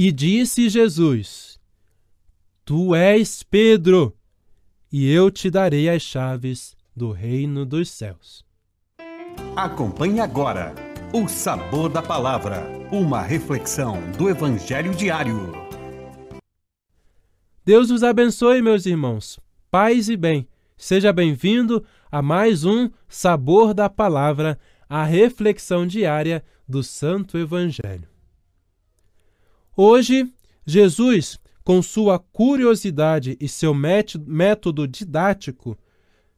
E disse Jesus: Tu és Pedro, e eu te darei as chaves do reino dos céus. Acompanhe agora o sabor da palavra, uma reflexão do Evangelho diário. Deus os abençoe, meus irmãos. Paz e bem. Seja bem-vindo a mais um Sabor da Palavra, a reflexão diária do Santo Evangelho. Hoje, Jesus, com sua curiosidade e seu método didático,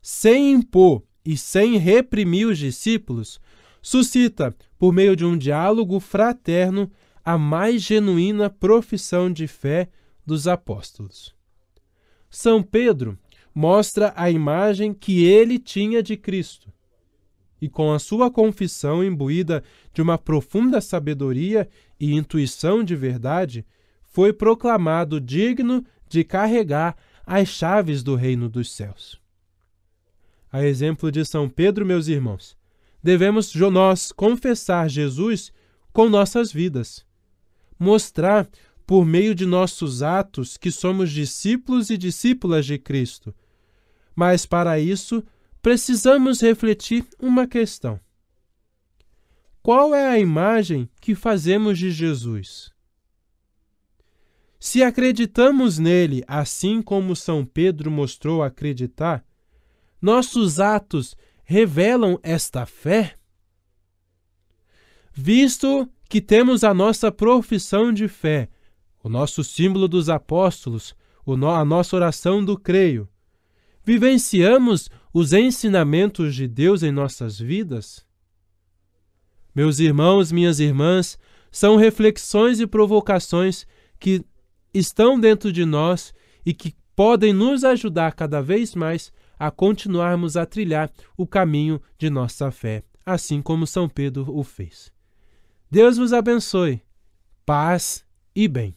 sem impor e sem reprimir os discípulos, suscita, por meio de um diálogo fraterno, a mais genuína profissão de fé dos apóstolos. São Pedro mostra a imagem que ele tinha de Cristo e com a sua confissão imbuída de uma profunda sabedoria e intuição de verdade, foi proclamado digno de carregar as chaves do reino dos céus. A exemplo de São Pedro, meus irmãos, devemos nós confessar Jesus com nossas vidas, mostrar por meio de nossos atos que somos discípulos e discípulas de Cristo. Mas para isso, precisamos refletir uma questão. Qual é a imagem que fazemos de Jesus? Se acreditamos nele assim como São Pedro mostrou acreditar, nossos atos revelam esta fé? Visto que temos a nossa profissão de fé, o nosso símbolo dos apóstolos, a nossa oração do creio, vivenciamos os ensinamentos de Deus em nossas vidas? Meus irmãos, minhas irmãs, são reflexões e provocações que estão dentro de nós e que podem nos ajudar cada vez mais a continuarmos a trilhar o caminho de nossa fé, assim como São Pedro o fez. Deus vos abençoe. Paz e bem.